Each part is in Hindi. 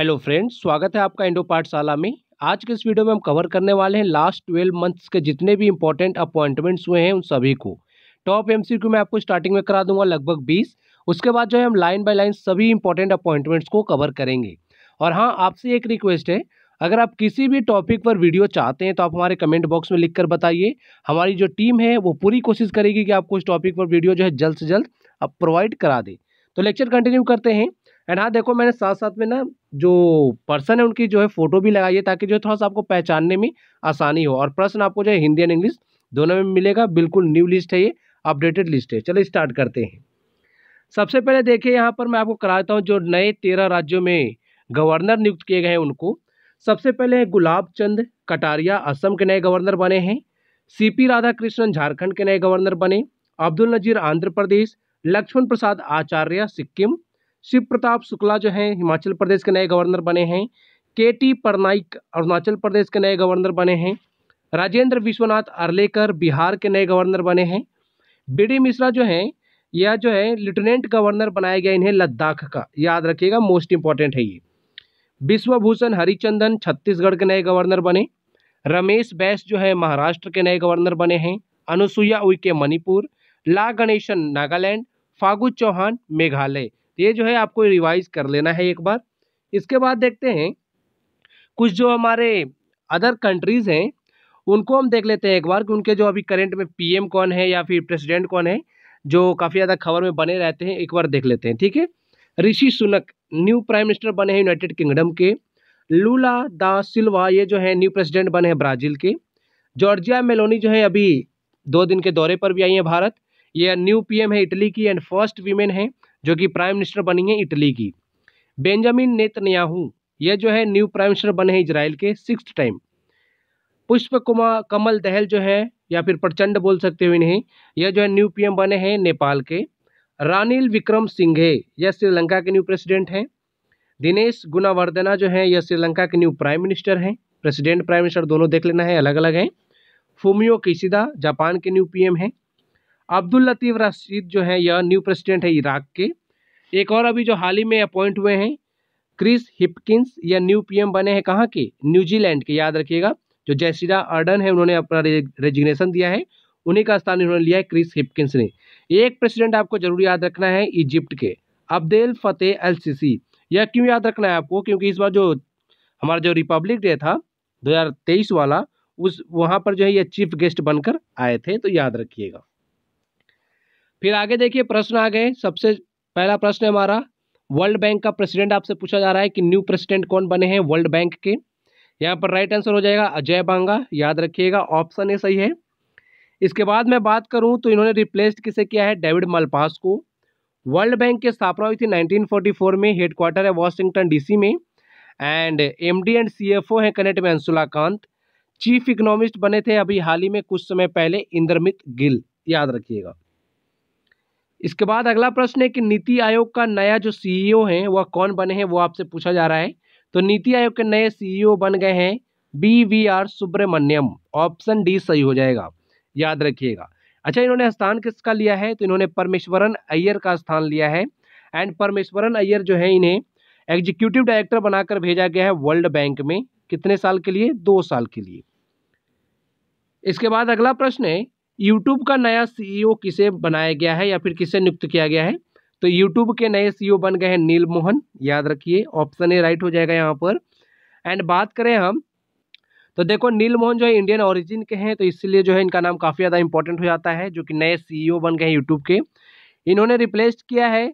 हेलो फ्रेंड्स स्वागत है आपका इंडो पाठशाला में आज के इस वीडियो में हम कवर करने वाले हैं लास्ट ट्वेल्व मंथ्स के जितने भी इंपॉर्टेंट अपॉइंटमेंट्स हुए हैं उन सभी को टॉप एमसीक्यू में आपको स्टार्टिंग में करा दूंगा लगभग बीस उसके बाद जो है हम लाइन बाय लाइन सभी इंपॉर्टेंट अपॉइंटमेंट्स को कवर करेंगे और हाँ आपसे एक रिक्वेस्ट है अगर आप किसी भी टॉपिक पर वीडियो चाहते हैं तो आप हमारे कमेंट बॉक्स में लिख बताइए हमारी जो टीम है वो पूरी कोशिश करेगी कि आपको इस टॉपिक पर वीडियो जो है जल्द से जल्द आप प्रोवाइड करा दें तो लेक्चर कंटिन्यू करते हैं एंड हाँ देखो मैंने साथ साथ में ना जो पर्सन है उनकी जो है फोटो भी लगाई है ताकि जो है थोड़ा सा आपको पहचानने में आसानी हो और प्रश्न आपको जो है हिंदी एंड इंग्लिश दोनों में मिलेगा बिल्कुल न्यू लिस्ट है ये अपडेटेड लिस्ट है चलो स्टार्ट करते हैं सबसे पहले देखिए यहाँ पर मैं आपको कराता हूँ जो नए तेरह राज्यों में गवर्नर नियुक्त किए गए हैं उनको सबसे पहले गुलाब चंद कटारिया असम के नए गवर्नर बने हैं सीपी राधाकृष्णन झारखंड के नए गवर्नर बने अब्दुल नजीर आंध्र प्रदेश लक्ष्मण प्रसाद आचार्य सिक्किम शिव प्रताप शुक्ला जो हैं हिमाचल प्रदेश के नए गवर्नर बने हैं के टी परनाइक अरुणाचल प्रदेश के नए गवर्नर बने हैं राजेंद्र विश्वनाथ आर्लेकर बिहार के नए गवर्नर बने हैं बी डी मिश्रा जो हैं यह जो है लेफ्टिनेंट गवर्नर बनाया गया इन्हें लद्दाख का याद रखिएगा मोस्ट इम्पॉर्टेंट है ये विश्वभूषण हरिचंदन छत्तीसगढ़ के नए गवर्नर बने रमेश बैस जो है महाराष्ट्र के नए गवर्नर बने हैं अनुसुईया उइके मणिपुर ला गणेशन नागालैंड फागु चौहान मेघालय ये जो है आपको रिवाइज कर लेना है एक बार इसके बाद देखते हैं कुछ जो हमारे अदर कंट्रीज़ हैं उनको हम देख लेते हैं एक बार कि उनके जो अभी करेंट में पीएम कौन है या फिर प्रेसिडेंट कौन है जो काफ़ी ज़्यादा खबर में बने रहते हैं एक बार देख लेते हैं ठीक है Rishi Sunak new prime minister बने हैं यूनाइटेड किंगडम के लूला दा सिल्वा ये जो है न्यू प्रेसिडेंट बने हैं ब्राज़ील के जॉर्जिया मेलोनी जो है अभी दो दिन के दौरे पर भी आई हैं भारत ये न्यू पीएम है इटली की एंड फर्स्ट वीमेन है जो कि प्राइम मिनिस्टर बनी है इटली की बेंजामिन नेतन्याहू यह जो है न्यू प्राइम मिनिस्टर बने हैं इसराइल के सिक्स टाइम पुष्प कुमार कमल दहल जो है या फिर प्रचंड बोल सकते हो इन्हें यह जो है न्यू पीएम बने हैं नेपाल के रानिल विक्रम सिंघे यह श्रीलंका के न्यू प्रेसिडेंट हैं दिनेश गुनावर्धना जो है यह श्रीलंका के न्यू प्राइम मिनिस्टर हैं प्रेसिडेंट प्राइम मिनिस्टर दोनों देख लेना है अलग अलग हैं फूमियो किशिदा जापान के न्यू पी हैं अब्दुल लतीफ़ रशीद जो है यह न्यू प्रेसिडेंट है इराक के एक और अभी जो हाल ही में अपॉइंट हुए हैं क्रिस हिपकिंस यह न्यू पीएम बने हैं कहाँ के न्यूजीलैंड के याद रखिएगा जो जैसिडा अर्डन है उन्होंने अपना रेजिग्नेशन दिया है उन्हीं का स्थान इन्होंने लिया है क्रिस हिपकिंस ने एक प्रेसिडेंट आपको जरूर याद रखना है इजिप्ट के अब्देल फतेह एल यह क्यों याद रखना है आपको क्योंकि इस बार जो हमारा जो रिपब्लिक डे था दो वाला उस वहाँ पर जो है ये चीफ गेस्ट बनकर आए थे तो याद रखिएगा फिर आगे देखिए प्रश्न आ गए सबसे पहला प्रश्न है हमारा वर्ल्ड बैंक का प्रेसिडेंट आपसे पूछा जा रहा है कि न्यू प्रेसिडेंट कौन बने हैं वर्ल्ड बैंक के यहाँ पर राइट आंसर हो जाएगा अजय बांगा याद रखिएगा ऑप्शन ए सही है इसके बाद मैं बात करूँ तो इन्होंने रिप्लेस्ड किसे किया है डेविड मलपास को वर्ल्ड बैंक की स्थापना हुई थी 1944 में हेडक्वार्टर है वॉशिंगटन डीसी में एंड एमडी एंड सीएफओ हैं कनेक्ट में अंशुलाकांत चीफ इकोनॉमिस्ट बने थे अभी हाल ही में कुछ समय पहले इंद्रमित गिल याद रखिएगा इसके बाद अगला प्रश्न है कि नीति आयोग का नया जो सीईओ e है वह कौन बने हैं वो आपसे पूछा जा रहा है तो नीति आयोग के नए सीईओ e बन गए हैं B V R Subrahmanyam option D सही हो जाएगा याद रखिएगा अच्छा इन्होंने स्थान किसका लिया है तो इन्होंने परमेश्वरन अय्यर का स्थान लिया है एंड परमेश्वरन अय्यर जो है इन्हें एग्जीक्यूटिव डायरेक्टर बनाकर भेजा गया है वर्ल्ड बैंक में कितने साल के लिए दो साल के लिए इसके बाद अगला प्रश्न है यूट्यूब का नया सीईओ e किसे बनाया गया है या फिर किसे नियुक्त किया गया है तो यूट्यूब के नए सीईओ e बन गए हैं नील मोहन याद रखिए ऑप्शन ए राइट हो जाएगा यहाँ पर एंड बात करें हम तो देखो नील मोहन जो है इंडियन ओरिजिन के हैं तो इसलिए जो है इनका नाम काफ़ी ज़्यादा इंपॉर्टेंट हो जाता है जो कि नए सी e बन गए हैं यूट्यूब के इन्होंने रिप्लेस किया है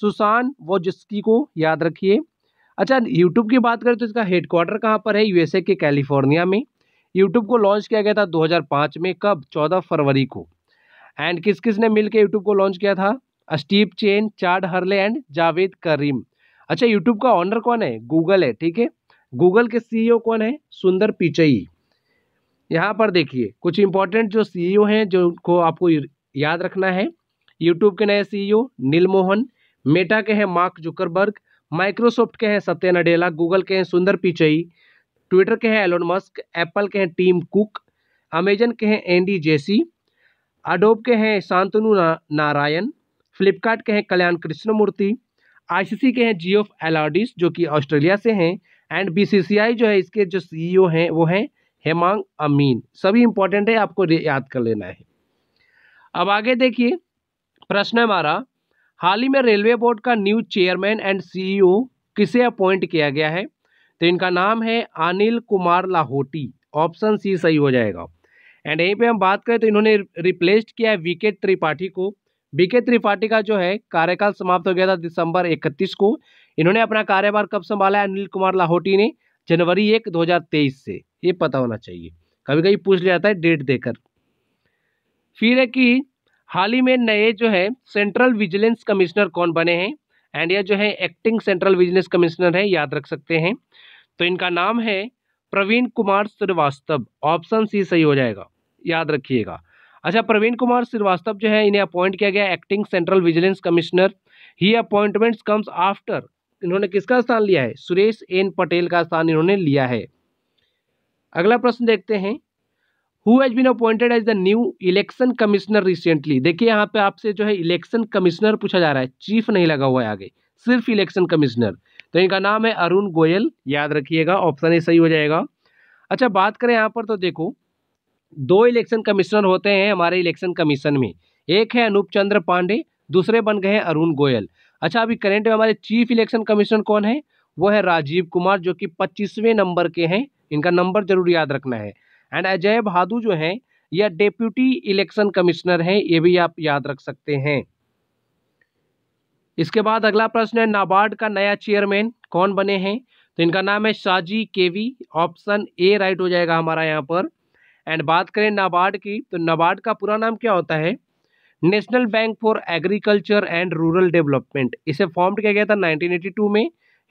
सुशान वो जिसकी को याद रखिए अच्छा यूट्यूब की बात करें तो इसका हेडक्वार्टर कहाँ पर है यूएसए के कैलिफोर्निया में यूट्यूब को लॉन्च किया गया था 2005 में कब 14 फरवरी को एंड किस किस ने मिलकर यूट्यूब को लॉन्च किया था Steve Chen Chad Hurley and Jawed Karim अच्छा यूट्यूब का ऑनर कौन है गूगल है ठीक है गूगल के सीईओ e कौन है सुंदर पिचई यहाँ पर देखिए कुछ इंपॉर्टेंट जो सीईओ e हैं जो को आपको याद रखना है यूट्यूब के नए CEO e Neal Mohan Meta के हैं मार्क जुकरबर्ग माइक्रोसॉफ्ट के हैं सत्य नडेला गूगल के हैं सुंदर पिचई ट्विटर के हैं एलोन मस्क एप्पल के हैं टीम कुक अमेजन के हैं एंडी जेसी अडोब के हैं शांतनु ना, नारायण फ्लिपकार्ट के हैं कल्याण कृष्णमूर्ति आईसीसी के हैं जियोफ एलॉडिस जो कि ऑस्ट्रेलिया से हैं एंड बीसीसीआई जो है इसके जो सीईओ हैं वो हैं हेमांग अमीन सभी इंपॉर्टेंट है आपको याद कर लेना है अब आगे देखिए प्रश्न है हमारा हाल ही में रेलवे बोर्ड का न्यू चेयरमैन एंड सीईओ किसे अपॉइंट किया गया है तो इनका नाम है अनिल कुमार लाहोटी ऑप्शन सी सही हो जाएगा एंड यहीं पे हम बात करें तो इन्होंने रिप्लेस्ड किया है वीके त्रिपाठी को बीके त्रिपाठी का जो है कार्यकाल समाप्त हो गया था दिसंबर इकतीस को इन्होंने अपना कार्यभार कब संभाला है अनिल कुमार लाहौटी ने जनवरी एक दो से ये पता होना चाहिए कभी कभी पूछ लिया जाता है डेट देकर फिर है कि हाल ही में नए जो है सेंट्रल विजिलेंस कमिश्नर कौन बने हैं एंड यह जो है एक्टिंग सेंट्रल बिजनेस कमिश्नर है याद रख सकते हैं तो इनका नाम है प्रवीण कुमार श्रीवास्तव ऑप्शन सी सही हो जाएगा याद रखिएगा अच्छा प्रवीण कुमार श्रीवास्तव जो है इन्हें अपॉइंट किया गया एक्टिंग सेंट्रल विजिलेंस कमिश्नर ही अपॉइंटमेंट्स कम्स आफ्टर इन्होंने किसका स्थान लिया है सुरेश एन पटेल का स्थान इन्होंने लिया है अगला प्रश्न देखते हैं who has been appointed as the new election commissioner recently देखिए यहाँ पे आपसे जो है इलेक्शन कमिश्नर पूछा जा रहा है चीफ नहीं लगा हुआ है आगे सिर्फ इलेक्शन कमिश्नर तो इनका नाम है अरुण गोयल याद रखिएगा ऑप्शन ए सही हो जाएगा अच्छा बात करें यहाँ पर तो देखो दो इलेक्शन कमिश्नर होते हैं हमारे इलेक्शन कमीशन में एक है अनूप चंद्र पांडे दूसरे बन गए हैं अरुण गोयल अच्छा अभी करेंट में हमारे चीफ इलेक्शन कमिश्नर कौन है वो है राजीव कुमार जो कि पच्चीसवें नंबर के हैं इनका नंबर जरूर याद रखना है एंड अजय भादू जो है यह डेप्यूटी इलेक्शन कमिश्नर हैं ये भी आप याद रख सकते हैं इसके बाद अगला प्रश्न है नाबार्ड का नया चेयरमैन कौन बने हैं तो इनका नाम है Shaji KV option A right हो जाएगा हमारा यहाँ पर एंड बात करें नाबार्ड की तो नाबार्ड का पूरा नाम क्या होता है national bank for agriculture and rural development इसे फॉर्म किया गया था 1982 में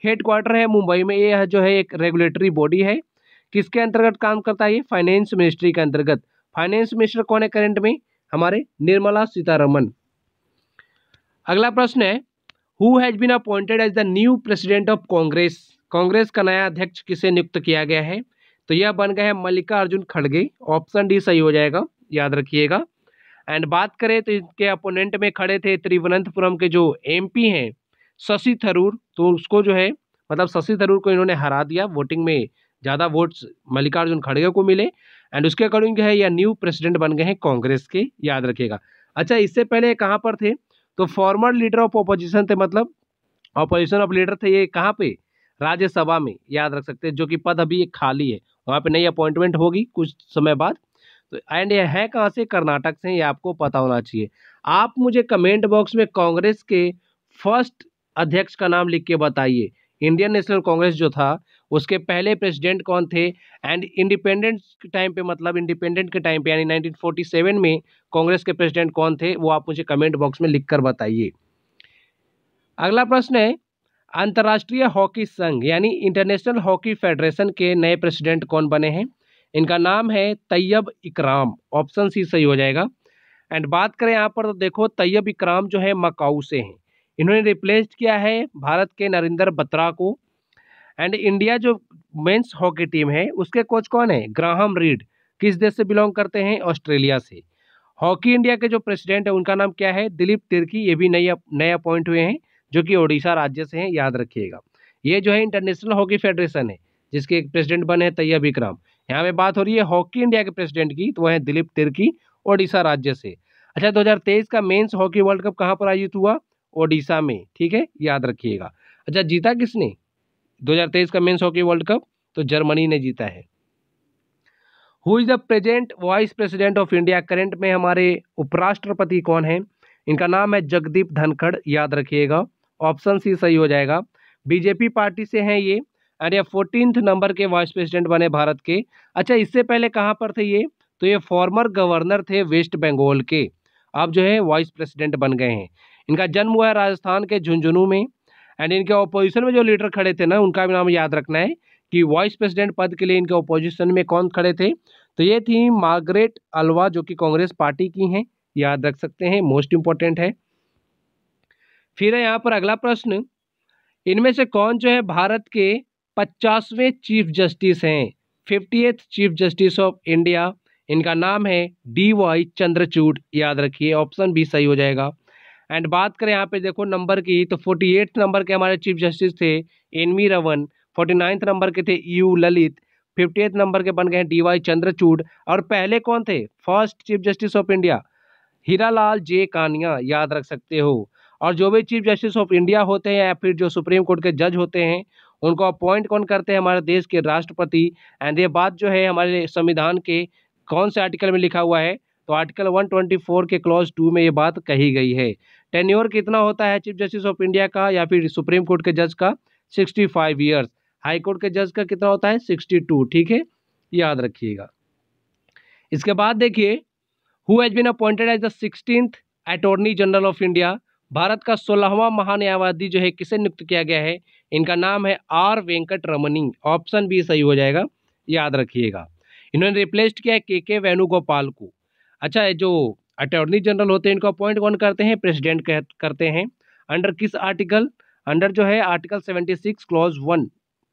हेड क्वार्टर है मुंबई में यह जो है एक रेगुलेटरी बॉडी है किसके अंतर्गत काम करता है फाइनेंस मिनिस्ट्री के अंतर्गत फाइनेंस मिनिस्टर कौन है करंट में हमारे निर्मला सीतारमन अगला प्रश्न है who has been appointed as the new president of Congress Congress का नया अध्यक्ष किसे नियुक्त किया गया है तो यह बन गया है मल्लिका अर्जुन खड़गे ऑप्शन डी सही हो जाएगा याद रखिएगा एंड बात करें तो इनके अपोनेंट में खड़े थे त्रिवनंतपुरम के जो एमपी हैं शशि थरूर तो उसको जो है मतलब शशि थरूर को इन्होंने हरा दिया वोटिंग में ज़्यादा वोट्स मल्लिकार्जुन खड़गे को मिले एंड उसके अकॉर्डिंग जो है यह न्यू प्रेसिडेंट बन गए हैं कांग्रेस के याद रखिएगा अच्छा इससे पहले कहाँ पर थे तो फॉर्मर लीडर ऑफ अपोजिशन थे मतलब अपोजिशन ऑफ लीडर थे ये कहाँ पे राज्यसभा में याद रख सकते हैं जो कि पद अभी खाली है वहाँ पे नई अपॉइंटमेंट होगी कुछ समय बाद तो एंड ये है कहाँ से कर्नाटक से ये आपको पता होना चाहिए आप मुझे कमेंट बॉक्स में कांग्रेस के फर्स्ट अध्यक्ष का नाम लिख के बताइए इंडियन नेशनल कांग्रेस जो था उसके पहले प्रेसिडेंट कौन थे एंड इंडिपेंडेंस के टाइम पे मतलब इंडिपेंडेंट के टाइम पे यानी 1947 में कांग्रेस के प्रेसिडेंट कौन थे वो आप मुझे कमेंट बॉक्स में लिखकर बताइए अगला प्रश्न है अंतर्राष्ट्रीय हॉकी संघ यानी इंटरनेशनल हॉकी फेडरेशन के नए प्रेसिडेंट कौन बने हैं इनका नाम है तैयब इकराम ऑप्शन सी सही हो जाएगा एंड बात करें यहाँ पर तो देखो तैयब इकराम जो है मकाऊ से हैं इन्होंने रिप्लेस किया है भारत के नरेंद्र बत्रा को एंड इंडिया जो मेन्स हॉकी टीम है उसके कोच कौन है ग्राहम रीड किस देश से बिलोंग करते हैं ऑस्ट्रेलिया से हॉकी इंडिया के जो प्रेसिडेंट है उनका नाम क्या है दिलीप तिर्की ये भी नया नए अपॉइंट हुए हैं जो कि ओडिशा राज्य से हैं याद रखिएगा ये जो है इंटरनेशनल हॉकी फेडरेशन है जिसके एक प्रेसिडेंट बने हैं तैयब इक्राम यहाँ पे बात हो रही है हॉकी इंडिया के प्रेसिडेंट की तो वह है दिलीप तिर्की ओडिशा राज्य से अच्छा दो का मेन्स हॉकी वर्ल्ड कप कहाँ पर आयोजित हुआ ओडिशा में ठीक है याद रखिएगा अच्छा जीता किसने 2023 का मेन्स हॉकी वर्ल्ड कप तो जर्मनी ने जीता है who is the present vice president of India current में हमारे उपराष्ट्रपति कौन है इनका नाम है जगदीप धनखड़ याद रखिएगा ऑप्शन सी सही हो जाएगा बीजेपी पार्टी से हैं ये एंड ये फोर्टीनथ नंबर के वाइस प्रेसिडेंट बने भारत के अच्छा इससे पहले कहाँ पर थे ये तो ये फॉर्मर गवर्नर थे वेस्ट बंगाल के अब जो है वाइस प्रेसिडेंट बन गए हैं इनका जन्म हुआ है राजस्थान के झुंझुनू में एंड इनके ऑपोजिशन में जो लीडर खड़े थे ना उनका भी नाम याद रखना है कि वाइस प्रेसिडेंट पद के लिए इनके ऑपोजिशन में कौन खड़े थे तो ये थी मार्गरेट अलवा जो कि कांग्रेस पार्टी की हैं याद रख सकते हैं मोस्ट इम्पोर्टेंट है फिर है यहाँ पर अगला प्रश्न इनमें से कौन जो है भारत के पचासवें चीफ जस्टिस हैं fifty chief justice of India इनका नाम है डी वाई चंद्रचूड याद रखिए ऑप्शन भी सही हो जाएगा एंड बात करें यहाँ पे देखो नंबर की तो फोर्टी नंबर के हमारे चीफ जस्टिस थे NV Ramana forty ninth number के थे यू ललित फिफ्टी नंबर के बन गए डी वाई चंद्रचूड और पहले कौन थे first chief justice of India Hiralal J Kania याद रख सकते हो और जो भी चीफ जस्टिस ऑफ इंडिया होते हैं या फिर जो सुप्रीम कोर्ट के जज होते हैं उनको अपॉइंट कौन करते हैं हमारे देश के राष्ट्रपति एंड ये बात जो है हमारे संविधान के कौन से आर्टिकल में लिखा हुआ है तो आर्टिकल 124 के क्लॉज टू में ये बात कही गई है टेन्योर कितना होता है चीफ जस्टिस ऑफ इंडिया का या फिर सुप्रीम कोर्ट के जज का sixty five years high court के जज का कितना होता है सिक्सटी टू ठीक है याद रखिएगा इसके बाद देखिए who has been appointed as the sixteenth attorney general of India Bharat का सोलहवां महान्यायवादी जो है किसे नियुक्त किया गया है इनका नाम है R Venkat Ramani option B सही हो जाएगा याद रखिएगा इन्होंने रिप्लेस्ड किया के के वेणुगोपाल को अच्छा जो अटॉर्नी जनरल होते हैं इनको अपॉइंट कौन करते हैं प्रेसिडेंट करते हैं अंडर किस आर्टिकल अंडर जो है article seventy six clause one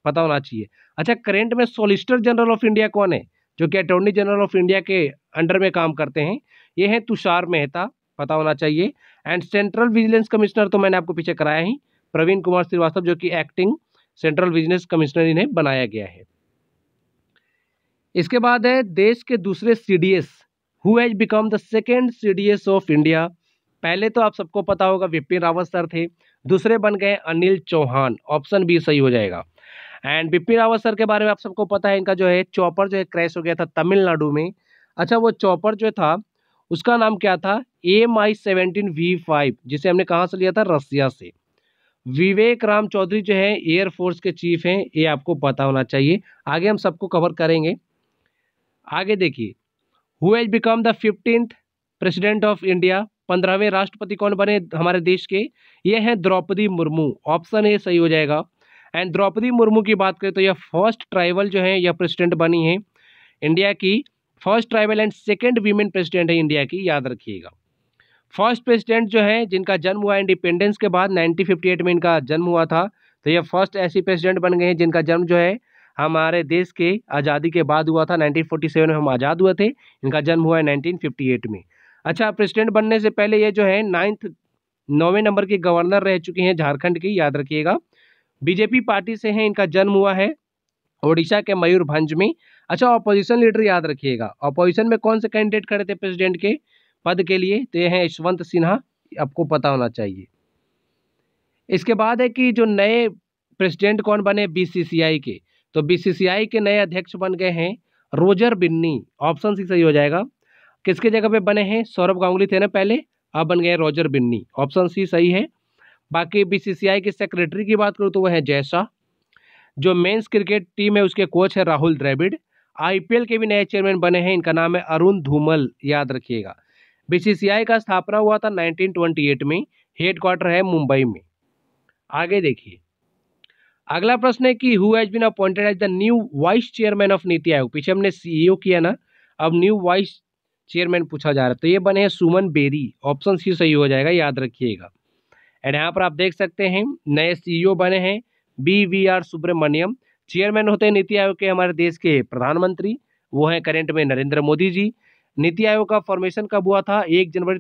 पता होना चाहिए अच्छा करेंट में सोलिसिटर जनरल ऑफ इंडिया कौन है जो कि अटॉर्नी जनरल ऑफ इंडिया के अंडर में काम करते हैं ये हैं तुषार मेहता पता होना चाहिए एंड सेंट्रल विजिलेंस कमिश्नर तो मैंने आपको पीछे कराया ही प्रवीण कुमार श्रीवास्तव जो कि एक्टिंग सेंट्रल विजिलेंस कमिश्नर इन्हें बनाया गया है इसके बाद है देश के दूसरे CDS who has become the second C of India पहले तो आप सबको पता होगा विपिन रावत सर थे दूसरे बन गए अनिल चौहान ऑप्शन बी सही हो जाएगा एंड विपिन रावत सर के बारे में आप सबको पता है इनका जो है चॉपर जो है क्रैश हो गया था तमिलनाडु में अच्छा वो चॉपर जो था उसका नाम क्या था M I seventeen V five जिसे हमने कहाँ से लिया था रसिया से विवेक राम चौधरी जो है एयरफोर्स के चीफ हैं ये आपको पता होना चाहिए आगे हम सबको कवर करेंगे आगे देखिए who has become the fifteenth president of India पंद्रहवें राष्ट्रपति कौन बने हमारे देश के ये हैं द्रौपदी मुर्मू ऑप्शन ए सही हो जाएगा एंड द्रौपदी मुर्मू की बात करें तो यह फर्स्ट ट्राइबल जो है यह प्रेसिडेंट बनी है इंडिया की first tribal and second women president है इंडिया की याद रखिएगा फर्स्ट प्रेसिडेंट जो है जिनका जन्म हुआ इंडिपेंडेंस के बाद 1958 में इनका जन्म हुआ था तो यह फर्स्ट ऐसी प्रेसिडेंट बन गए हैं जिनका जन्म जो है हमारे देश के आज़ादी के बाद हुआ था 1947 में हम आज़ाद हुए थे इनका जन्म हुआ है 1958 में अच्छा प्रेसिडेंट बनने से पहले ये जो है नाइन्थ नौवें नंबर के गवर्नर रह चुके हैं झारखंड की याद रखिएगा बीजेपी पार्टी से हैं इनका जन्म हुआ है ओडिशा के मयूरभंज में अच्छा ऑपोजिशन लीडर याद रखिएगा ऑपोजिशन में कौन से कैंडिडेट खड़े थे प्रेसिडेंट के पद के लिए तो ये हैं यशवंत सिन्हा आपको पता होना चाहिए इसके बाद है कि जो नए प्रेसिडेंट कौन बने बीसीसीआई के तो बीसीसीआई के नए अध्यक्ष बन गए हैं रोजर बिन्नी ऑप्शन सी सही हो जाएगा किसके जगह पे बने हैं सौरभ गांगुली थे ना पहले अब बन गए रोजर बिन्नी ऑप्शन सी सही है बाकी बीसीसीआई के सेक्रेटरी की बात करूँ तो वह है जैसा जो मेन्स क्रिकेट टीम है उसके कोच है राहुल द्रेविड आईपीएल के भी नए चेयरमैन बने हैं इनका नाम है अरुण धूमल याद रखिएगा बीसीसीआई का स्थापना हुआ था 1928 में हेडक्वार्टर है मुंबई में आगे देखिए अगला प्रश्न है कि who has been appointed as the new vice chairman of NITI Aayog पीछे हमने सीईओ e किया ना अब न्यू वाइस चेयरमैन पूछा जा रहा है तो ये बने हैं सुमन बेरी ऑप्शन सी सही हो जाएगा याद रखिएगा एंड यहाँ पर आप देख सकते हैं नए सीईओ e बने हैं B V R Subrahmanyam chairman होते हैं नीति आयोग के हमारे देश के प्रधानमंत्री वो हैं करेंट में नरेंद्र मोदी जी नीति आयोग का फॉर्मेशन कब हुआ था एक जनवरी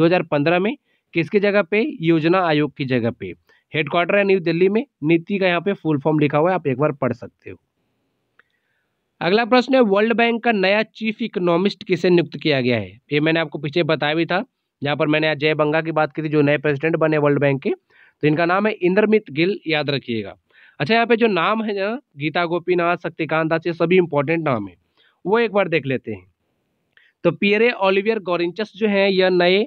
2015 में किसकी जगह पे योजना आयोग की जगह पे हेडक्वार्टर है न्यू दिल्ली में नीति का यहाँ पे फुल फॉर्म लिखा हुआ है आप एक बार पढ़ सकते हो अगला प्रश्न है वर्ल्ड बैंक का नया चीफ इकोनॉमिस्ट किसे नियुक्त किया गया है ये मैंने आपको पीछे बताया भी था जहाँ पर मैंने आज जय बंगा की बात की थी जो नए प्रेसिडेंट बने वर्ल्ड बैंक के तो इनका नाम है इंद्रमित गिल याद रखिएगा अच्छा यहाँ पे जो नाम है ना गीता गोपीनाथ शक्तिकांत दास ये सभी इंपॉर्टेंट नाम है वो एक बार देख लेते हैं तो पियरे ऑलिवियर गोरिंचस जो हैं यह नए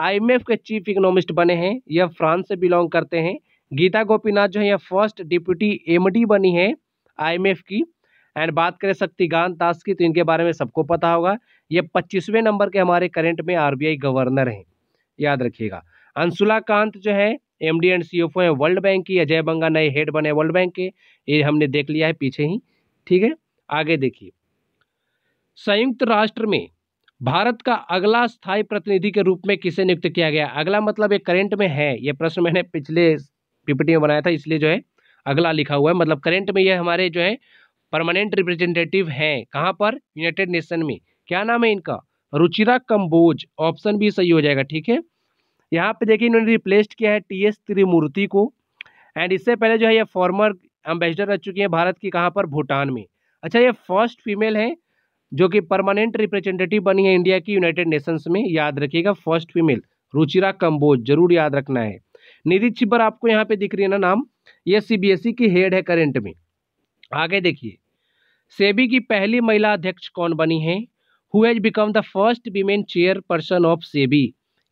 आईएमएफ के चीफ इकोनॉमिस्ट बने हैं यह फ्रांस से बिलोंग करते हैं गीता गोपीनाथ जो है यह फर्स्ट डिप्यूटी एमडी बनी है आईएमएफ की एंड बात करें शक्तिकांत दास की तो इनके बारे में सबको पता होगा ये पच्चीसवें नंबर के हमारे करेंट में आर गवर्नर हैं याद रखिएगा अंशुला कांत जो है M D and C F O है वर्ल्ड बैंक की अजय बंगा नए हेड बने वर्ल्ड बैंक के ये हमने देख लिया है पीछे ही ठीक है आगे देखिए संयुक्त राष्ट्र में भारत का अगला स्थायी प्रतिनिधि के रूप में किसे नियुक्त किया गया अगला मतलब ये करेंट में है ये प्रश्न मैंने पिछले पीपीटी में बनाया था इसलिए जो है अगला लिखा हुआ है मतलब करेंट में ये हमारे जो है परमानेंट रिप्रेजेंटेटिव हैं कहाँ पर यूनाइटेड नेशन में क्या नाम है इनका रुचिरा कम्बोज ऑप्शन भी सही हो जाएगा ठीक है यहाँ पर देखिए इन्होंने रिप्लेस्ड किया है टी एस त्रिमूर्ति को एंड इससे पहले जो है ये फॉर्मर एम्बेसडर रह चुकी हैं भारत की कहाँ पर भूटान में अच्छा ये फर्स्ट फीमेल हैं जो कि परमानेंट रिप्रेजेंटेटिव बनी है इंडिया की यूनाइटेड नेशंस में याद रखिएगा फर्स्ट फीमेल रुचिरा कम्बोज जरूर याद रखना है निधि छिब्बर आपको यहाँ पे दिख रही है ना नाम ये सीबीएसई e की हेड है करेंट में आगे देखिए सेबी की पहली महिला अध्यक्ष कौन बनी है who has become the first women chair person of SEBI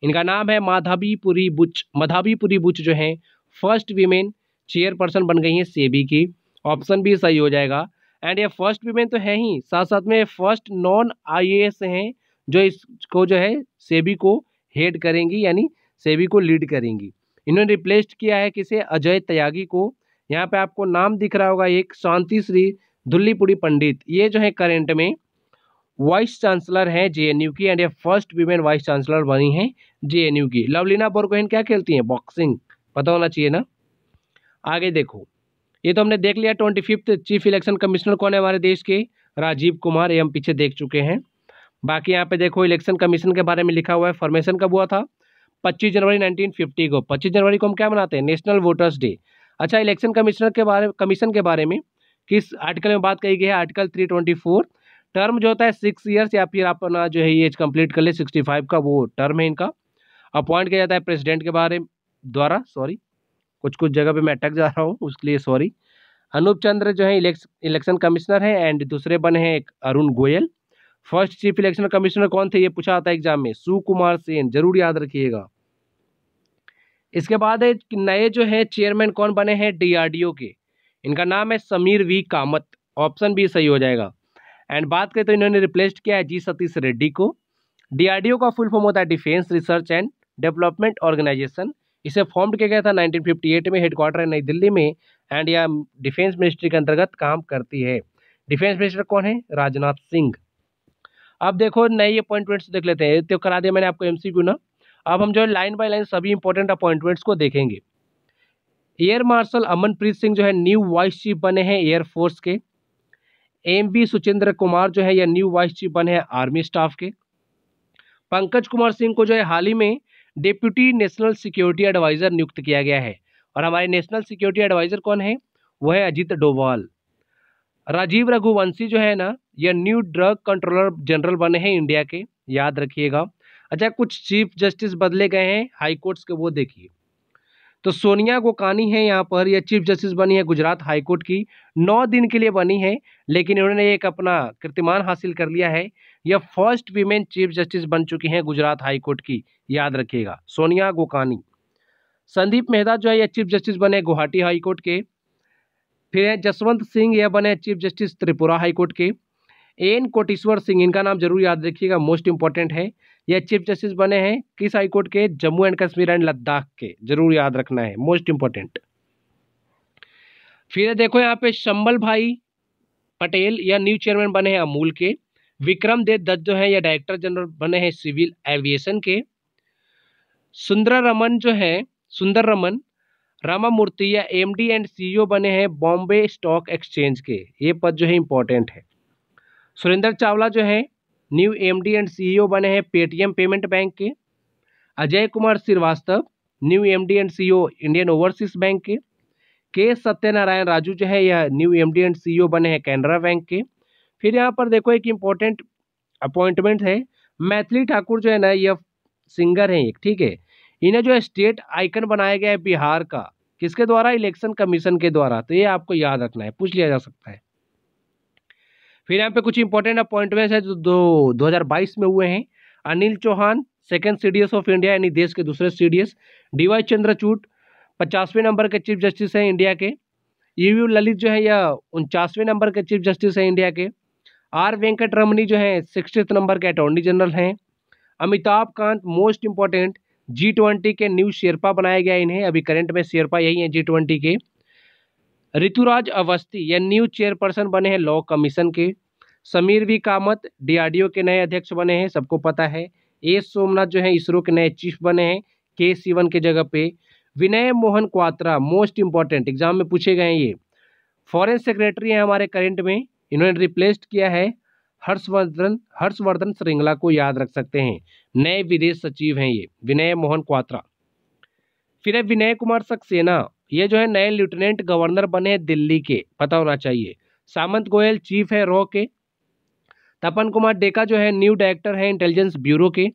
इनका नाम है माधवीपुरी बुच माधवीपुरी बुच जो है फर्स्ट वीमेन चेयर पर्सन बन गई हैं सेबी की ऑप्शन भी सही हो जाएगा एंड ये फर्स्ट वीमेन तो है ही साथ साथ में फर्स्ट नॉन आई हैं जो इसको जो है सेबी को हेड करेंगी यानी सेबी को लीड करेंगी इन्होंने रिप्लेस्ड किया है किसे अजय त्यागी को यहाँ पे आपको नाम दिख रहा होगा एक शांति श्री धुल्लीपुरी पंडित ये जो है करेंट में वाइस चांसलर हैं जे की एंड ये फर्स्ट वीमेन वाइस चांसलर बनी है जे की लवलीना बोरकोहन क्या खेलती हैं बॉक्सिंग पता होना चाहिए ना आगे देखो ये तो हमने देख लिया twenty fifth chief election commissioner कौन है हमारे देश के राजीव कुमार ये हम पीछे देख चुके हैं बाकी यहाँ पे देखो इलेक्शन कमीशन के बारे में लिखा हुआ है फॉर्मेशन कब हुआ था 25 जनवरी 1950 को 25 जनवरी को हम क्या मनाते हैं नेशनल वोटर्स डे अच्छा इलेक्शन कमिश्नर के बारे कमीशन के बारे में किस आर्टिकल में बात कही गई है आर्टिकल फोर टर्म जो होता है सिक्स ईयर्स या फिर आप अपना जो है एज कंप्लीट कर ले सिक्सटी फाइव का वो टर्म है इनका अपॉइंट किया जाता है प्रेसिडेंट के बारे द्वारा सॉरी कुछ कुछ जगह पे मैं अटक जा रहा हूँ उसके लिए सॉरी अनूप चंद्र जो है इलेक्शन कमिश्नर हैं एंड दूसरे बने हैं एक Arun Goel first chief election commissioner कौन थे ये पूछा आता है एग्जाम में सुकुमार सेन जरूर याद रखिएगा इसके बाद है नए जो है चेयरमैन कौन बने हैं डीआरडीओ के इनका नाम है समीर वी कामत ऑप्शन भी सही हो जाएगा एंड बात करें तो इन्होंने रिप्लेस किया है जी सतीश रेड्डी को डीआरडीओ का फुल फॉर्म होता है defence research and development organisation इसे फॉर्म्ड किया गया था 1958 में हेडक्वार्टर है नई दिल्ली में एंड यह डिफेंस मिनिस्ट्री के अंतर्गत काम करती है डिफेंस मिनिस्टर कौन है राजनाथ सिंह अब देखो नई अपॉइंटमेंट्स देख लेते हैं तो करा दिया मैंने आपको एमसीक्यू ना अब हम जो है लाइन बाई लाइन सभी इंपॉर्टेंट अपॉइंटमेंट्स को देखेंगे एयर मार्शल अमनप्रीत सिंह जो है न्यू वाइस चीफ बने हैं एयरफोर्स के एम बी सुचेंद्र कुमार जो है यह न्यू वाइस चीफ बने हैं आर्मी स्टाफ के पंकज कुमार सिंह को जो है हाल ही में डिप्यूटी नेशनल सिक्योरिटी एडवाइज़र नियुक्त किया गया है और हमारे नेशनल सिक्योरिटी एडवाइज़र कौन है वह है अजीत डोभाल राजीव रघुवंशी जो है ना यह न्यू ड्रग कंट्रोलर जनरल बने हैं इंडिया के याद रखिएगा अच्छा कुछ चीफ जस्टिस बदले गए हैं हाई कोर्ट्स के वो देखिए तो सोनिया गोकानी है यहाँ पर यह चीफ जस्टिस बनी है गुजरात हाईकोर्ट की नौ दिन के लिए बनी है लेकिन इन्होंने एक अपना कीर्तिमान हासिल कर लिया है यह फर्स्ट वीमेन चीफ जस्टिस बन चुकी हैं गुजरात हाईकोर्ट की याद रखिएगा सोनिया गोकानी संदीप मेहता जो है यह चीफ जस्टिस बने गुवाहाटी हाईकोर्ट के फिर हैं जसवंत सिंह यह बने चीफ जस्टिस त्रिपुरा हाईकोर्ट के एन कोटेश्वर सिंह इनका नाम जरूर याद रखिएगा मोस्ट इंपॉर्टेंट है यह चीफ जस्टिस बने हैं किस हाईकोर्ट के जम्मू एंड कश्मीर एंड लद्दाख के जरूर याद रखना है मोस्ट इंपॉर्टेंट फिर देखो यहाँ पे शंबल भाई पटेल या न्यू चेयरमैन बने हैं अमूल के विक्रम देव दत्त जो है ये डायरेक्टर जनरल बने हैं सिविल एविएशन के सुंदर रमन जो है सुंदर रमन रामा मूर्ति या एम डी एंड सीईओ बने हैं बॉम्बे स्टॉक एक्सचेंज के ये पद जो है इंपॉर्टेंट है सुरेंद्र चावला जो है new M D and CEO बने हैं पेटीएम पेमेंट बैंक के Ajay Kumar Srivastava new M D and CEO Indian overseas bank के के सत्यनारायण राजू जो है यह new M D and CEO बने हैं कैनरा बैंक के फिर यहाँ पर देखो एक इम्पोर्टेंट अपॉइंटमेंट है मैथिली ठाकुर जो है ना ये सिंगर हैं एक ठीक है इन्हें जो है स्टेट आइकन बनाया गया है बिहार का किसके द्वारा इलेक्शन कमीशन के द्वारा तो ये आपको याद रखना है पूछ लिया जा सकता है फिर यहाँ पे कुछ इंपॉर्टेंट अपॉइंटमेंट्स है जो दो बाईस में हुए हैं Anil Chauhan D S of India यानी देश के दूसरे सी डी वाई चंद्रचूड पचासवें नंबर के चीफ जस्टिस हैं इंडिया के यू ललित जो है यह उनचासवें नंबर के चीफ जस्टिस हैं इंडिया के आर वेंकट रमनी जो हैं सिक्सटी नंबर के अटॉर्नी जनरल हैं Amitabh Kant most important G twenty के न्यू शेरपा बनाया गया इन्हें अभी करंट में शेरपा यही हैं जी ट्वेंटी के ऋतुराज अवस्थी यह न्यू चेयरपर्सन बने हैं लॉ कमीशन के समीर वी कामत डीआरडीओ के नए अध्यक्ष बने हैं सबको पता है ए सोमनाथ जो है इसरो के नए चीफ बने हैं के सीवन के जगह पे Vinay Mohan Kwatra most important exam में पूछे गए हैं ये फॉरेन सेक्रेटरी हैं हमारे करेंट में इन्होंने रिप्लेस्ड किया है हर्षवर्धन हर्षवर्धन श्रृंगला को याद रख सकते हैं नए विदेश सचिव हैं ये विनय मोहन क्वात्रा फिर है विनय कुमार सक्सेना ये जो है नए लेफ्टिनेंट गवर्नर बने दिल्ली के पता होना चाहिए सामंत गोयल चीफ है रॉ के तपन कुमार डेका जो है न्यू डायरेक्टर है इंटेलिजेंस ब्यूरो के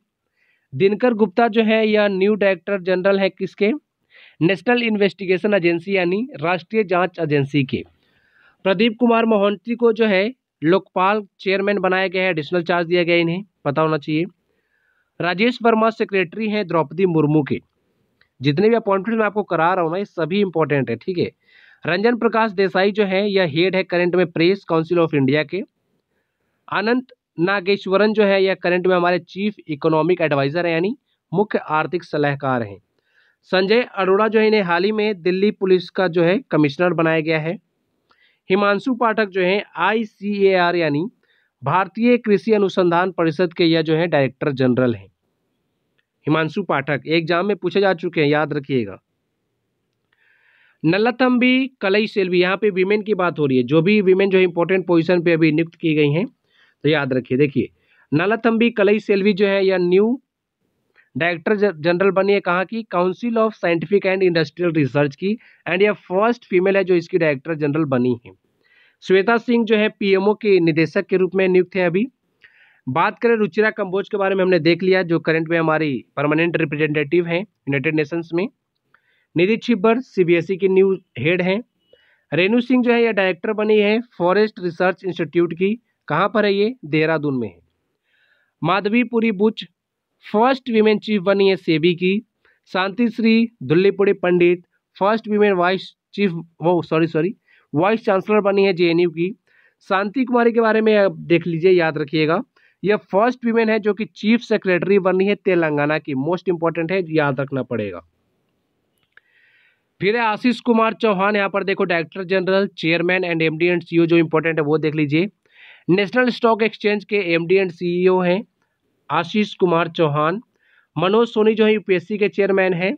दिनकर गुप्ता जो है यह न्यू डायरेक्टर जनरल है किसके नेशनल इन्वेस्टिगेशन एजेंसी यानी राष्ट्रीय जांच एजेंसी के प्रदीप कुमार मोहंती को जो है लोकपाल चेयरमैन बनाया गया है एडिशनल चार्ज दिया गया इन्हें पता होना चाहिए राजेश वर्मा सेक्रेटरी हैं द्रौपदी मुर्मू के जितने भी अपॉइंटमेंट मैं आपको करा रहा हूँ ना ये सभी इंपॉर्टेंट है ठीक है रंजन प्रकाश देसाई जो है यह हेड है करंट में प्रेस काउंसिल ऑफ इंडिया के अनंत नागेश्वरन जो है यह करंट में हमारे चीफ इकोनॉमिक एडवाइजर है यानी मुख्य आर्थिक सलाहकार हैं संजय अरोड़ा जो है इन्हें हाल ही में दिल्ली पुलिस का जो है कमिश्नर बनाया गया है हिमांशु पाठक जो है आई यानी भारतीय कृषि अनुसंधान परिषद के यह जो है डायरेक्टर जनरल हैं हिमांशु पाठक एग्जाम में पूछे जा चुके हैं याद रखिएगा नल्लाथम्बी कलई सेल्वी यहाँ पे विमेन की बात हो रही है जो भी विमेन जो है इंपॉर्टेंट पोजिशन पे अभी नियुक्त की गई हैं तो याद रखिए देखिए नलतम्बी कलई सेल्वी जो है यह न्यू डायरेक्टर जनरल बनी है कहाँ की council of scientific and industrial research की एंड यह फर्स्ट फीमेल है जो इसकी डायरेक्टर जनरल बनी है श्वेता सिंह जो है पीएमओ के निदेशक के रूप में नियुक्त है अभी बात करें रुचिरा कंबोज के बारे में हमने देख लिया जो करंट में हमारी परमानेंट रिप्रेजेंटेटिव हैं यूनाइटेड नेशंस में निधि छिब्बर सीबीएसई e की न्यू हेड हैं रेणु सिंह जो है यह डायरेक्टर बनी है फॉरेस्ट रिसर्च इंस्टीट्यूट की कहाँ पर है ये देहरादून में है Madhabi Puri Buch first women chief बनी है सेबी की Shanti Shri Dhulipudi Pandit first women vice chief वो सॉरी सॉरी वाइस चांसलर बनी है जेएनयू की शांति कुमारी के बारे में आप देख लीजिए याद रखिएगा यह फर्स्ट वीमेन है जो कि चीफ सेक्रेटरी बनी है तेलंगाना की मोस्ट इंपॉर्टेंट है याद रखना पड़ेगा फिर है आशीष कुमार चौहान यहाँ पर देखो director general chairman and MD and CEO जो इंपॉर्टेंट है वो देख लीजिए नेशनल स्टॉक एक्सचेंज के एमडी एंड सीईओ हैं आशीष कुमार चौहान मनोज सोनी जो है यूपीएससी के चेयरमैन हैं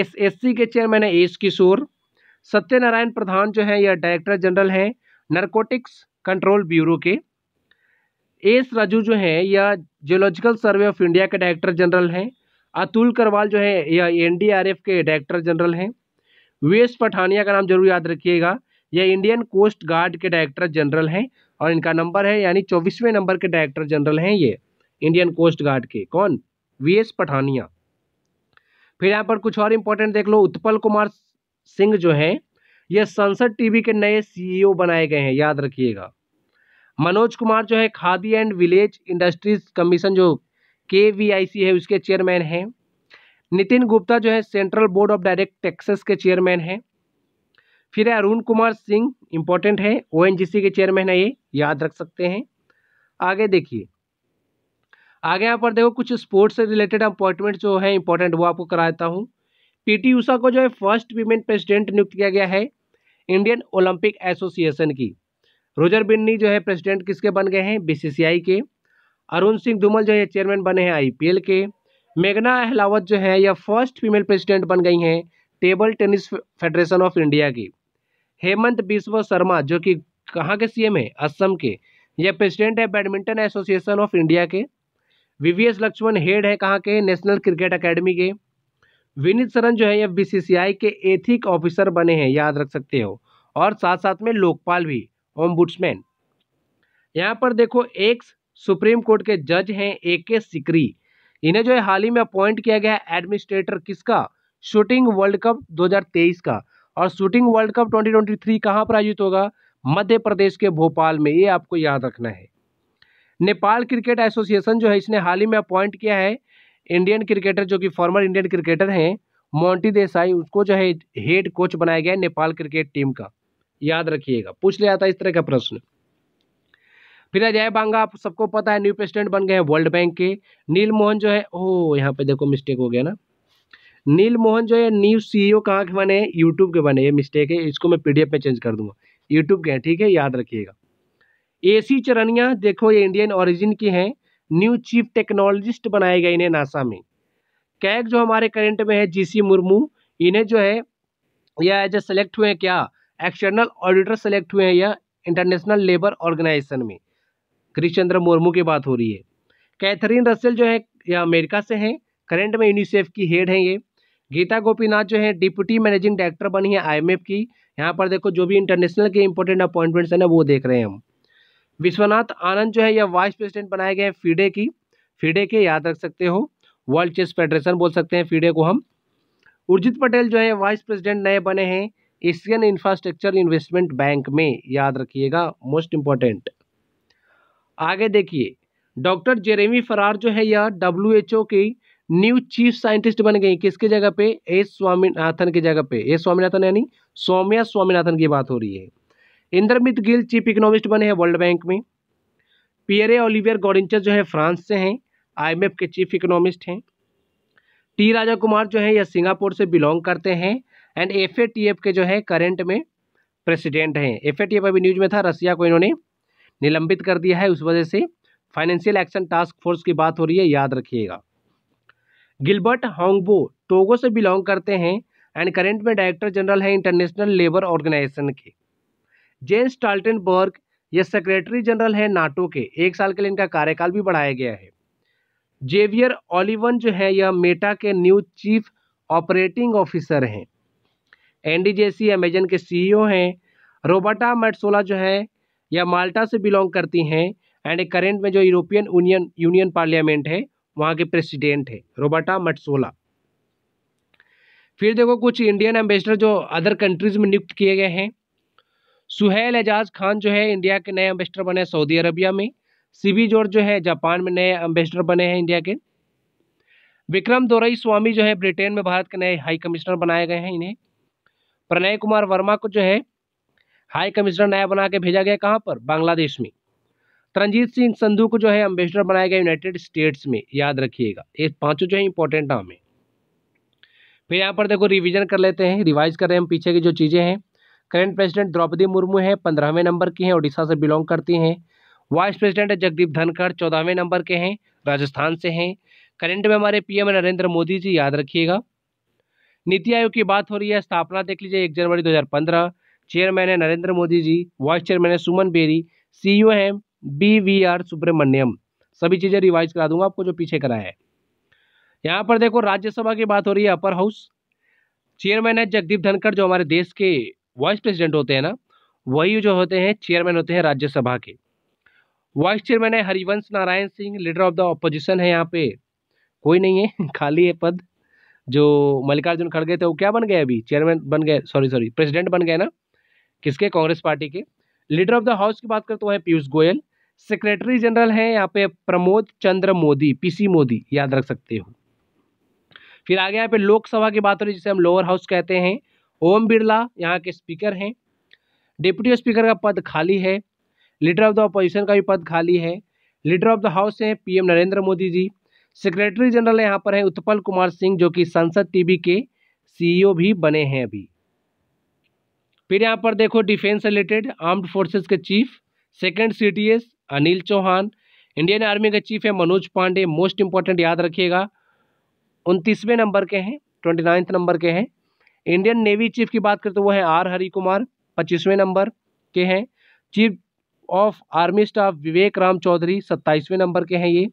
एसएससी के चेयरमैन है एस किशोर सत्यनारायण प्रधान जो है यह डायरेक्टर जनरल हैं नरकोटिक्स कंट्रोल ब्यूरो के एस राजू जो हैं यह जियोलॉजिकल सर्वे ऑफ इंडिया के डायरेक्टर जनरल हैं अतुल करवाल जो है यह एनडीआरएफ के डायरेक्टर जनरल हैं वीएस पठानिया का नाम जरूर याद रखिएगा यह इंडियन कोस्ट गार्ड के डायरेक्टर जनरल हैं और इनका नंबर है यानी चौबीसवें नंबर के डायरेक्टर जनरल हैं ये इंडियन कोस्ट गार्ड के कौन वी एस पठानिया फिर यहाँ पर कुछ और इम्पोर्टेंट देख लो उत्पल कुमार सिंह जो हैं यह संसद टीवी के नए सीईओ e बनाए गए हैं याद रखिएगा मनोज कुमार जो है Khadi and village industries commission जो के वी आई सी है उसके चेयरमैन हैं नितिन गुप्ता जो है central board of direct taxes के चेयरमैन हैं फिर है अरुण कुमार सिंह इंपॉर्टेंट है ओ के चेयरमैन है ये याद रख सकते हैं आगे देखिए आगे यहाँ पर देखो कुछ स्पोर्ट्स से रिलेटेड अपॉइंटमेंट जो है इंपॉर्टेंट वो आपको करा देता हूँ पीटी उषा को जो है फर्स्ट वीमेन प्रेसिडेंट नियुक्त किया गया है इंडियन ओलंपिक एसोसिएशन की रोजर बिन्नी जो है प्रेसिडेंट किसके बन गए हैं बीसीसीआई के अरुण सिंह धूमल जो है चेयरमैन बने हैं आईपीएल के मेघना अहलावत जो है यह फर्स्ट फीमेल प्रेसिडेंट बन गई हैं table tennis federation of India की हेमंत बिश्व शर्मा जो कि कहाँ के सीएम है असम के यह प्रेसिडेंट है बैडमिंटन एसोसिएशन ऑफ इंडिया के वीवीएस लक्ष्मण हेड है कहाँ के नेशनल क्रिकेट अकेडमी के विनीत सरन जो है ये बीसीसीआई के एथिक ऑफिसर बने हैं याद रख सकते हो और साथ साथ में लोकपाल भी ओम्बुड्समैन यहाँ पर देखो एक सुप्रीम कोर्ट के जज हैं ए के सिकरी इन्हें जो है हाल ही में अपॉइंट किया गया एडमिनिस्ट्रेटर किसका शूटिंग वर्ल्ड कप 2023 का और शूटिंग वर्ल्ड कप 2023 कहाँ पर आयोजित होगा मध्य प्रदेश के भोपाल में ये आपको याद रखना है नेपाल क्रिकेट एसोसिएशन जो है इसने हाल ही में अपॉइंट किया है इंडियन क्रिकेटर जो कि फॉर्मर इंडियन क्रिकेटर हैं मोंटी देसाई उसको जो है हेड कोच बनाया गया है नेपाल क्रिकेट टीम का याद रखिएगा पूछ लिया था इस तरह का प्रश्न फिर अजय बांगा आप सबको पता है न्यू प्रेसिडेंट बन गए हैं वर्ल्ड बैंक के नील मोहन जो है ओ यहाँ पे देखो मिस्टेक हो गया ना नील मोहन जो है न्यू सीईओ कहाँ के बने यूट्यूब के बने ये मिस्टेक है इसको मैं पीडीएफ में चेंज कर दूंगा यूट्यूब के हैं ठीक है याद रखिएगा एसी चरनिया देखो ये इंडियन ओरिजिन की हैं न्यू चीफ टेक्नोलॉजिस्ट बनाए गए इन्हें नासा में कैग जो हमारे करंट में है जीसी मुर्मू इन्हें जो है या एज ए सेलेक्ट हुए हैं क्या एक्सटर्नल ऑडिटर सेलेक्ट हुए हैं या इंटरनेशनल लेबर ऑर्गेनाइजेशन में कृष चंद्र मुर्मू की बात हो रही है कैथरीन रसेल जो है यह अमेरिका से हैं करेंट में यूनिसेफ की हेड हैं ये गीता गोपीनाथ जो है डिप्टी मैनेजिंग डायरेक्टर बनी है आई की यहाँ पर देखो जो भी इंटरनेशनल के इंपॉर्टेंट अपॉइंटमेंट्स हैं ना वो देख रहे हैं हम विश्वनाथ आनंद जो है यह वाइस प्रेसिडेंट बनाए गए हैं फीडे की फीडे के याद रख सकते हो वर्ल्ड चेस फेडरेशन बोल सकते हैं फीडे को हम उर्जित पटेल जो है वाइस प्रेसिडेंट नए बने हैं एशियन इंफ्रास्ट्रक्चर इन्वेस्टमेंट बैंक में याद रखिएगा मोस्ट इम्पॉर्टेंट आगे देखिए डॉक्टर जेरेमी फरार जो है यह डब्ल्यू की न्यू चीफ साइंटिस्ट बन गई किसके जगह पे एस स्वामीनाथन की जगह पे एस स्वामीनाथन यानी सौम्या स्वामीनाथन की बात हो रही है इंद्रमित गिल चीफ इकोनॉमिस्ट बने हैं वर्ल्ड बैंक में पियरे ओलिवियर गोरिंचर जो है फ्रांस से हैं आईएमएफ के चीफ इकोनॉमिस्ट हैं टी राजा कुमार जो है यह सिंगापुर से बिलोंग करते हैं एंड एफ के जो है करेंट में प्रेसिडेंट हैं एफ अभी न्यूज में था रसिया को इन्होंने निलंबित कर दिया है उस वजह से फाइनेंशियल एक्शन टास्क फोर्स की बात हो रही है याद रखिएगा गिलबर्ट होंगबो टोगो से बिलोंग करते हैं एंड करेंट में डायरेक्टर जनरल हैं इंटरनेशनल लेबर ऑर्गेनाइजेशन के जेन्स टाल्टनबर्ग ये सेक्रेटरी जनरल हैं नाटो के एक साल के लिए इनका कार्यकाल भी बढ़ाया गया है जेवियर ओलिवन जो है यह मेटा के न्यू चीफ ऑपरेटिंग ऑफिसर हैं जे सी अमेजन के सीईओ हैं रोबर्टा मेट्सोला जो है यह माल्टा से बिलोंग करती हैं एंड करेंट में जो यूरोपियन यूनियन यूनियन पार्लियामेंट है वहाँ के प्रेसिडेंट है रोबर्टा मेट्सोला फिर देखो कुछ इंडियन एम्बेसडर जो अदर कंट्रीज में नियुक्त किए गए हैं सुहेल एजाज खान जो है इंडिया के नए एम्बेसडर बने सऊदी अरबिया में सीबी जॉर्ज जो है जापान में नए एम्बेसडर बने हैं इंडिया के विक्रम दोरई स्वामी जो है ब्रिटेन में भारत के नए हाई कमिश्नर बनाए गए हैं इन्हें प्रणय कुमार वर्मा को जो है हाई कमिश्नर नया बना के भेजा गया कहाँ पर बांग्लादेश में तरनजीत सिंह संधू को जो है एम्बेसडर बनाया गया यूनाइटेड स्टेट्स में याद रखिएगा ये पांचों जो है इंपॉर्टेंट नाम है फिर यहाँ पर देखो रिविजन कर लेते हैं रिवाइज कर रहे हैं पीछे की जो चीज़ें हैं करंट प्रेसिडेंट द्रौपदी मुर्मू हैं पंद्रहवें नंबर की हैं उड़ीसा से बिलोंग करती हैं वाइस प्रेसिडेंट जगदीप धनखड़ चौदहवें नंबर के हैं राजस्थान से हैं करंट में हमारे पीएम नरेंद्र मोदी जी याद रखिएगा नीति आयोग की बात हो रही है स्थापना देख लीजिए एक जनवरी 2015 चेयरमैन है नरेंद्र मोदी जी वाइस चेयरमैन है सुमन बेरी ओ e हैं बी वी आर सुब्रमण्यम सभी चीज़ें रिवाइज करा दूंगा आपको जो पीछे कराया है यहाँ पर देखो राज्यसभा की बात हो रही है अपर हाउस चेयरमैन है जगदीप धनखड़ जो हमारे देश के वाइस प्रेसिडेंट होते हैं ना वही जो होते हैं चेयरमैन होते हैं राज्यसभा के वाइस चेयरमैन है Harivansh Narayan Singh leader of the opposition है यहाँ पे कोई नहीं है खाली है पद जो मल्लिकार्जुन खड़गे थे वो क्या बन गए अभी चेयरमैन बन गए सॉरी सॉरी प्रेसिडेंट बन गए ना किसके कांग्रेस पार्टी के लीडर ऑफ द हाउस की बात करते हैं पीयूष गोयल सेक्रेटरी जनरल हैं यहाँ पे प्रमोद चंद्र मोदी पीसी मोदी याद रख सकते हो फिर आगे यहाँ पे लोकसभा की बात हो रही है जिसे हम लोअर हाउस कहते हैं ओम बिरला यहाँ के स्पीकर हैं डिप्टी स्पीकर का पद खाली है लीडर ऑफ द अपोजिशन का भी पद खाली है लीडर ऑफ द हाउस हैं PM Narendra Modi ji secretary general यहाँ पर हैं उत्पल कुमार सिंह जो कि संसद टीवी के सीईओ e भी बने हैं अभी फिर यहाँ पर देखो डिफेंस रिलेटेड आर्म्ड फोर्सेस के chief second CDS Anil Chauhan Indian army के चीफ है मनोज पांडे मोस्ट इंपॉर्टेंट याद रखिएगा उनतीसवें नंबर के हैं ट्वेंटी नाइन्थ नंबर के हैं इंडियन नेवी चीफ की बात करें तो वो है आर हरी कुमार पच्चीसवें नंबर के हैं chief of army staff Vivek Ram Chaudhari सत्ताईसवें नंबर के हैं ये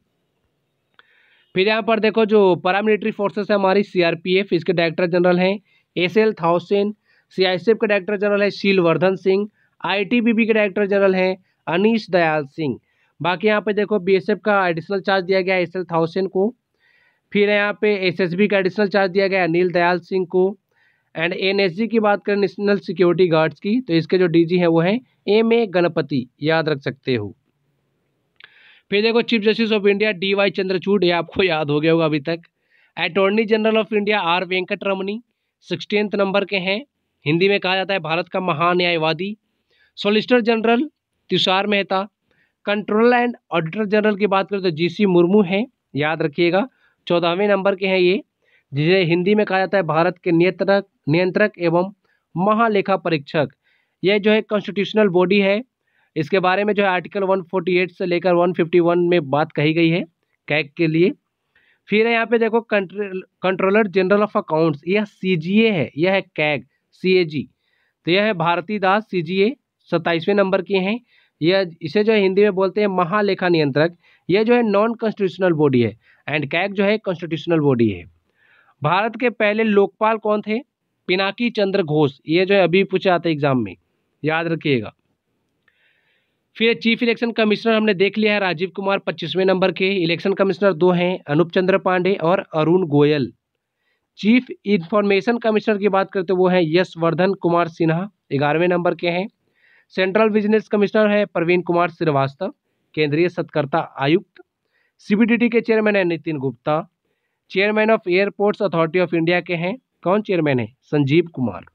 फिर यहाँ पर देखो जो पैरामिलिट्री फोर्सेस है हमारी सीआरपीएफ इसके डायरेक्टर जनरल हैं एस एल थाउसेन सीआईएसएफ के डायरेक्टर जनरल है शीलवर्धन सिंह आईटीबीपी के डायरेक्टर जनरल हैं अनिश दयाल सिंह बाकी यहाँ पे देखो बीएसएफ का एडिशनल चार्ज दिया गया एस एल को फिर यहाँ पे एस का एडिशनल चार्ज दिया गया अनिल दयाल सिंह को एंड एनएसजी की बात करें नेशनल सिक्योरिटी गार्ड्स की तो इसके जो डीजी हैं वो हैं एम ए गणपति याद रख सकते हो फिर देखो chief justice of India D Y Chandrachud ये आपको याद हो गया होगा अभी तक attorney general of India R Venkat Venkataramani sixteen number के हैं हिंदी में कहा जाता है भारत का महान्यायवादी solicitor general Tushar Mehta control and auditor general की बात करें तो जीसी मुर्मू हैं याद रखिएगा चौदहवें नंबर के हैं ये जिसे हिंदी में कहा जाता है भारत के नियंत्रक नियंत्रक एवं महालेखा परीक्षक यह जो है कॉन्स्टिट्यूशनल बॉडी है इसके बारे में जो है आर्टिकल 148 से लेकर 151 में बात कही गई है कैग के लिए फिर है यहाँ पे देखो कंट्रोलर जनरल ऑफ अकाउंट्स यह सी है यह है कैग सी तो यह है भारती दास सी जी ए नंबर की हैं यह इसे जो है हिंदी में बोलते हैं महालेखा नियंत्रक यह जो है नॉन कॉन्स्टिट्यूशनल बॉडी है एंड कैग जो है कॉन्स्टिट्यूशनल बॉडी है भारत के पहले लोकपाल कौन थे पिनाकी चंद्र घोष ये जो है अभी पूछा आता है एग्जाम में याद रखिएगा फिर चीफ इलेक्शन कमिश्नर हमने देख लिया है राजीव कुमार पच्चीसवें नंबर के इलेक्शन कमिश्नर दो हैं अनूप चंद्र पांडे और Arun Goel chief information commissioner की बात करते वो हैं यशवर्धन कुमार सिन्हा ग्यारहवें नंबर के हैं सेंट्रल बिजनेस कमिश्नर है प्रवीण कुमार श्रीवास्तव केंद्रीय सतकर्ता आयुक्त सीबीडीटी के चेयरमैन है Nitin Gupta chairman of airports authority of India के हैं कौन चेयरमैन है संजीव कुमार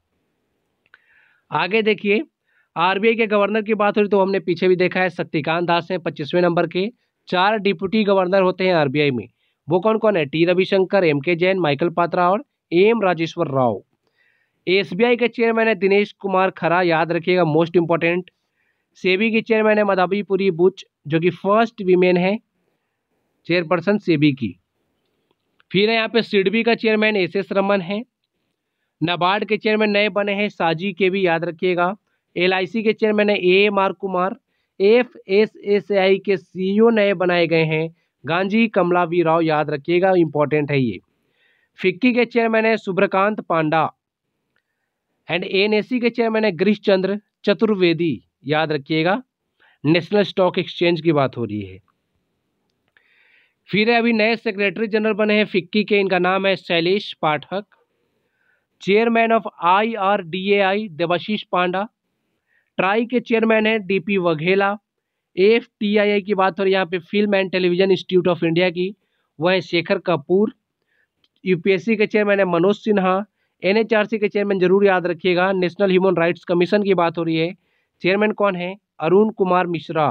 आगे देखिए आरबीआई के गवर्नर की बात हो रही तो हमने पीछे भी देखा है शक्तिकांत दास हैं पच्चीसवें नंबर के चार डिप्यूटी गवर्नर होते हैं आरबीआई में वो कौन कौन है टी रविशंकर एम के जैन माइकल पात्रा और एम राजेश्वर राव एसबीआई के चेयरमैन है दिनेश कुमार खरा याद रखिएगा मोस्ट इंपॉर्टेंट सेबी के चेयरमैन है मदाबीपुरी बुच जो कि फर्स्ट वीमेन है चेयरपर्सन सेबी की फिर है यहाँ पे सिडबी का चेयरमैन एस एस रमन है नबार्ड के चेयरमैन नए बने हैं साजी के भी याद रखिएगा एलआईसी के चेयरमैन है A M R Kumar F S S A के सीईओ e नए बनाए गए हैं गांधी कमलावी राव याद रखिएगा इंपॉर्टेंट है ये फिक्की के चेयरमैन है सुब्रकांत पांडा एंड एन के चेयरमैन है गिरीश चंद्र चतुर्वेदी याद रखिएगा नेशनल स्टॉक एक्सचेंज की बात हो रही है फिर अभी नए सेक्रेटरी जनरल बने हैं फिक्की के इनका नाम है Shailesh Pathak chairman of I R D A I Debasish Panda TRAI के चेयरमैन है DP Waghela F T I I की बात हो रही है यहाँ पे film and television institute of India की वह है शेखर कपूर यूपीएससी के चेयरमैन है मनोज सिन्हा एनएचआरसी के चेयरमैन जरूर याद रखिएगा नेशनल ह्यूमन राइट्स कमीशन की बात हो रही है चेयरमैन कौन है अरुण कुमार मिश्रा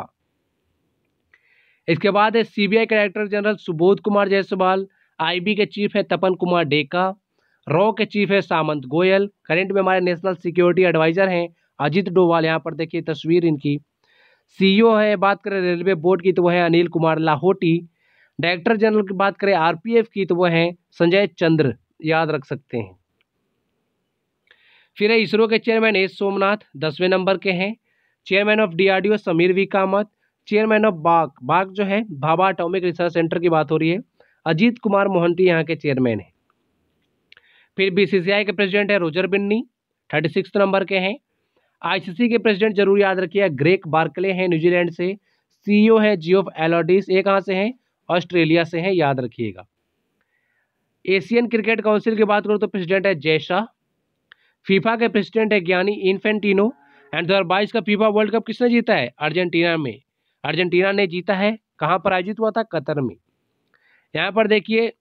इसके बाद है सीबीआई के director general Subodh Kumar Jaiswal IB के चीफ है तपन कुमार डेका रॉ के चीफ है सामंत गोयल करेंट में हमारे नेशनल सिक्योरिटी एडवाइजर हैं अजीत डोवाल यहाँ पर देखिए तस्वीर इनकी सीईओ e है बात करें रेलवे बोर्ड की तो वह है अनिल कुमार लाहौटी डायरेक्टर जनरल की बात करें आर की तो वह हैं संजय चंद्र याद रख सकते हैं फिर है इसरो के चेयरमैन एस सोमनाथ दसवें नंबर के हैं chairman of DRDO Samir V Kamat chairman of बाग बाग जो है भाभा अटोमिक रिसर्च सेंटर की बात हो रही है अजीत कुमार मोहंती यहाँ के चेयरमैन हैं फिर बीसीसीआई के प्रेसिडेंट है Roger Binny thirty six number के हैं आईसीसी के प्रेसिडेंट जरूर याद रखिए ग्रेक बार्कले हैं न्यूजीलैंड से सीईओ है जियो एलोडिस ये कहाँ से हैं ऑस्ट्रेलिया से हैं याद रखिएगा एशियन क्रिकेट काउंसिल की बात करूँ तो प्रेसिडेंट है जय शाह फीफा के प्रेसिडेंट है ज्ञानी इन्फेंटिनो एंड दो का फीफा वर्ल्ड कप किसने जीता है अर्जेंटीना में अर्जेंटीना ने जीता है कहाँ पर आयोजित हुआ था कतर में यहाँ पर देखिए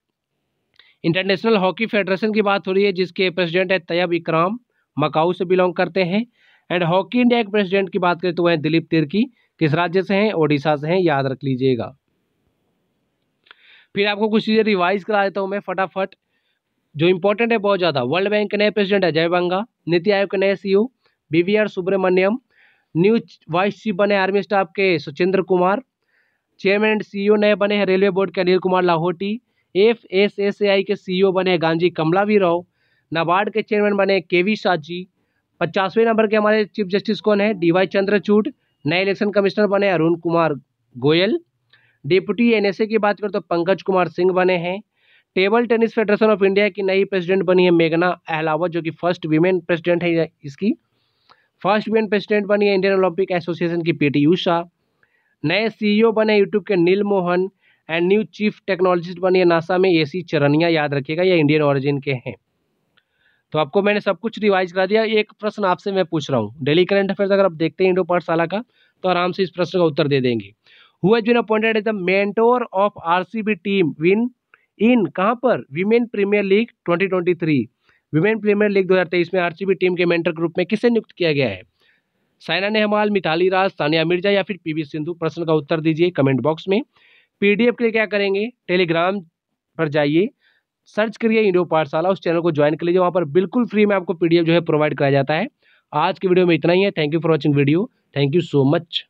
इंटरनेशनल हॉकी फेडरेशन की बात हो रही है जिसके प्रेसिडेंट है तैयब इकराम मकाऊ से बिलोंग करते हैं एंड हॉकी इंडिया के प्रेसिडेंट की बात करें तो वह दिलीप तिर्की किस राज्य से हैं ओडिशा से हैं याद रख लीजिएगा फिर आपको कुछ चीज़ें रिवाइज करा देता हूँ मैं फटाफट जो इंपॉर्टेंट है बहुत ज़्यादा वर्ल्ड बैंक के नए प्रेसिडेंट है जयबंगा नीति आयोग के नए CEO B V R Subrahmanyam new vice chief बने आर्मी स्टाफ के Suchindra Kumar chairman and CEO नए बने हैं रेलवे बोर्ड के Anil Kumar Lahoti F S S A I के सीईओ बने गांजी कमलावी राव नाबार्ड के चेयरमैन बने के वी साजी पचासवें नंबर के हमारे चीफ जस्टिस कौन है डी वाई चंद्रचूड नए इलेक्शन कमिश्नर बने अरुण कुमार गोयल डिप्टी ए की बात करें तो पंकज कुमार सिंह बने हैं table tennis federation of India की नई प्रेसिडेंट बनी है मेघना अहलावत जो कि फर्स्ट वीमेन प्रेसिडेंट है इसकी फर्स्ट वुमेन प्रेसिडेंट बनी है इंडियन ओलंपिक एसोसिएशन की पीटी ऊषा नए सीईओ बने यूट्यूब के Neal Mohan and new chief technologist बनी है नासा में ए सी चरनिया याद रखिएगा ये इंडियन ऑरिजिन के हैं तो आपको मैंने सब कुछ रिवाइज करा दिया एक प्रश्न आपसे मैं पूछ रहा हूँ डेली करंट अफेयर्स अगर आप देखते हैं इंडो पाठशाला का तो आराम से इस प्रश्न का उत्तर दे देंगे as been appointed as the mentor of RCB team win in कहाँ पर women premier league three women premier league 2023 में आरसीबी टीम के मेंटर ग्रुप में किसे नियुक्त किया गया है साइना नेहवाल मिताली राज सानिया मिर्जा या फिर पीवी सिंधु प्रश्न का उत्तर दीजिए कमेंट बॉक्स में पीडीएफ के लिए क्या करेंगे टेलीग्राम पर जाइए सर्च करिए इंडियो पाठशाला उस चैनल को ज्वाइन कर लीजिए वहाँ पर बिल्कुल फ्री में आपको पीडीएफ जो है प्रोवाइड कराया जाता है आज की वीडियो में इतना ही है thank you for watching video thank you so much